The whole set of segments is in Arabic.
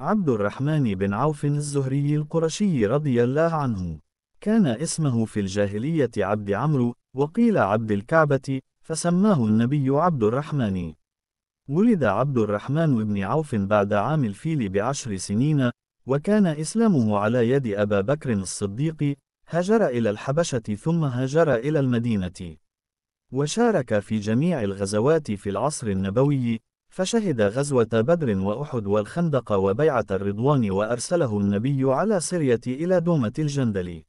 عبد الرحمن بن عوف الزهري القرشي رضي الله عنه كان اسمه في الجاهلية عبد عمرو وقيل عبد الكعبة فسماه النبي عبد الرحمن ولد عبد الرحمن بن عوف بعد عام الفيل بعشر سنين وكان إسلامه على يد أبا بكر الصديق هاجر إلى الحبشة ثم هاجر إلى المدينة وشارك في جميع الغزوات في العصر النبوي فشهد غزوة بدر وأحد والخندق وبيعة الرضوان وأرسله النبي على سرية إلى دومة الجندل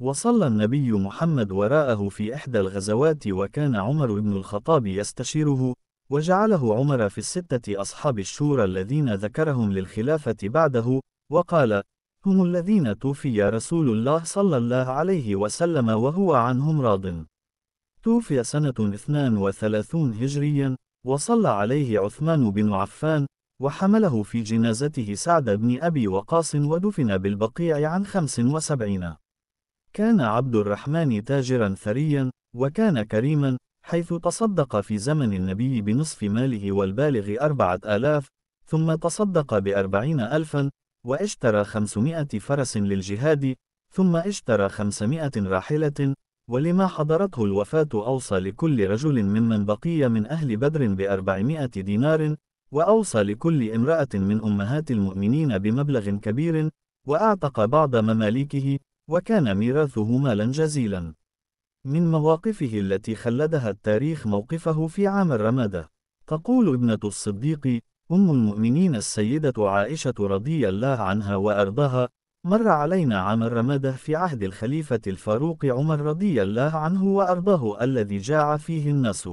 وصلى النبي محمد وراءه في إحدى الغزوات وكان عمر بن الخطاب يستشيره وجعله عمر في الستة أصحاب الشورى الذين ذكرهم للخلافة بعده وقال هم الذين توفي رسول الله صلى الله عليه وسلم وهو عنهم راضٍ توفي سنة 32 هجريا وصلى عليه عثمان بن عفان وحمله في جنازته سعد بن أبي وقاص ودفن بالبقيع عن خمس وسبعين. كان عبد الرحمن تاجرا ثريا وكان كريما حيث تصدق في زمن النبي بنصف ماله والبالغ أربعة آلاف ثم تصدق بأربعين ألفا واشترى خمسمائة فرس للجهاد ثم اشترى خمسمائة راحلة ولما حضرته الوفاة أوصى لكل رجل ممن بقي من أهل بدر بأربعمائة دينار وأوصى لكل امرأة من أمهات المؤمنين بمبلغ كبير وأعتق بعض مماليكه وكان ميراثه مالا جزيلا من مواقفه التي خلدها التاريخ موقفه في عام الرمادة تقول ابنة الصديق أم المؤمنين السيدة عائشة رضي الله عنها وأرضاها مر علينا عام الرمادة في عهد الخليفة الفاروق عمر رضي الله عنه وأرضاه الذي جاع فيه الناس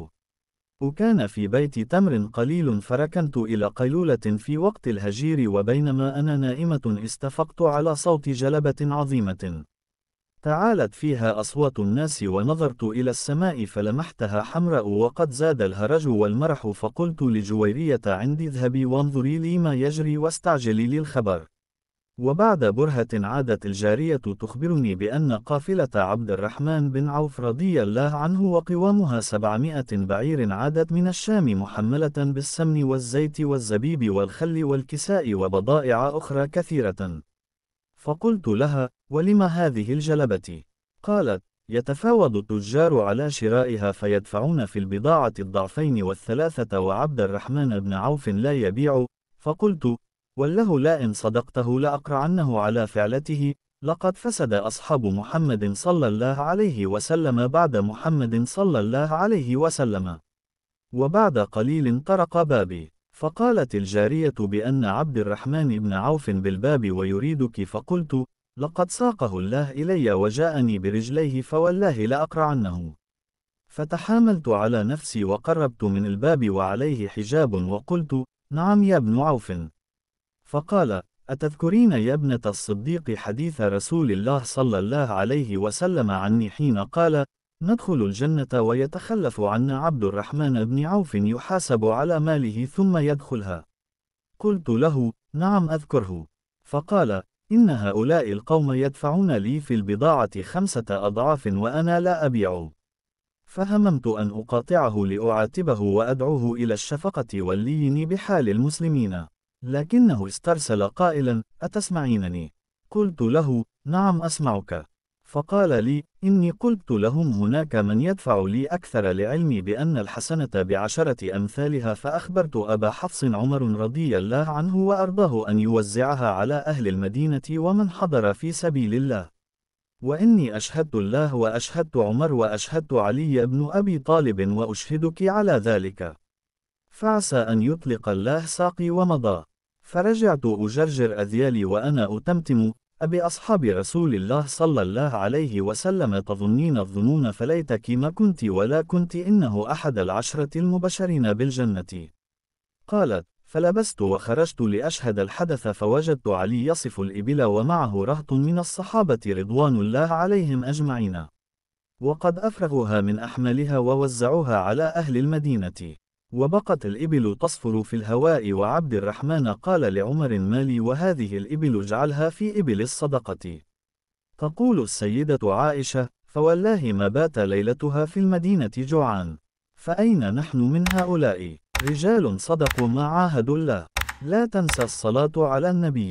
وكان في بيت تمر قليل فركنت إلى قيلولة في وقت الهجير وبينما أنا نائمة استفقت على صوت جلبة عظيمة تعالت فيها أصوات الناس ونظرت إلى السماء فلمحتها حمراء وقد زاد الهرج والمرح فقلت لجويرية عندي اذهبي وانظري لي ما يجري واستعجلي لي الخبر وبعد برهة عادت الجارية تخبرني بأن قافلة عبد الرحمن بن عوف رضي الله عنه وقوامها سبعمائة بعير عادت من الشام محملة بالسمن والزيت والزبيب والخل والكساء وبضائع أخرى كثيرة. فقلت لها: ولم هذه الجلبة؟ قالت: يتفاوض التجار على شرائها فيدفعون في البضاعة الضعفين والثلاثة وعبد الرحمن بن عوف لا يبيع، فقلت: والله إن صدقته لأقرعنه على فعلته لقد فسد أصحاب محمد صلى الله عليه وسلم بعد محمد صلى الله عليه وسلم وبعد قليل طرق بابي فقالت الجارية بأن عبد الرحمن بن عوف بالباب ويريدك فقلت لقد ساقه الله إلي وجاءني برجليه فوالله لأقرعنه فتحاملت على نفسي وقربت من الباب وعليه حجاب وقلت نعم يا ابن عوف فقال أتذكرين يا ابنة الصديق حديث رسول الله صلى الله عليه وسلم عني حين قال ندخل الجنة ويتخلف عنا عبد الرحمن بن عوف يحاسب على ماله ثم يدخلها قلت له نعم أذكره فقال إن هؤلاء القوم يدفعون لي في البضاعة خمسة أضعاف وأنا لا أبيع فهممت أن أقاطعه لأعاتبه وأدعوه إلى الشفقة واللين بحال المسلمين لكنه استرسل قائلا أتسمعينني؟ قلت له نعم أسمعك فقال لي إني قلت لهم هناك من يدفع لي أكثر لعلمي بأن الحسنة بعشرة أمثالها فأخبرت أبا حفص عمر رضي الله عنه وأرضاه أن يوزعها على أهل المدينة ومن حضر في سبيل الله وإني أشهدت الله وأشهدت عمر وأشهدت علي بن أبي طالب وأشهدك على ذلك فعسى أن يطلق الله ساقي ومضى فرجعت أجرجر أذيالي وأنا أتمتم أبأصحاب رسول الله صلى الله عليه وسلم تظنين الظنون فليتك ما كنت ولا كنت إنه أحد العشرة المبشرين بالجنة قالت فلبست وخرجت لأشهد الحدث فوجدت علي يصف الإبل ومعه رهط من الصحابة رضوان الله عليهم أجمعين وقد أفرغوها من أحملها ووزعوها على أهل المدينة وبقت الإبل تصفر في الهواء وعبد الرحمن قال لعمر مالي وهذه الإبل اجعلها في إبل الصدقة تقول السيدة عائشة فوالله ما بات ليلتها في المدينة جوعان فأين نحن من هؤلاء رجال صدقوا ما عاهدوا الله لا تنسى الصلاة على النبي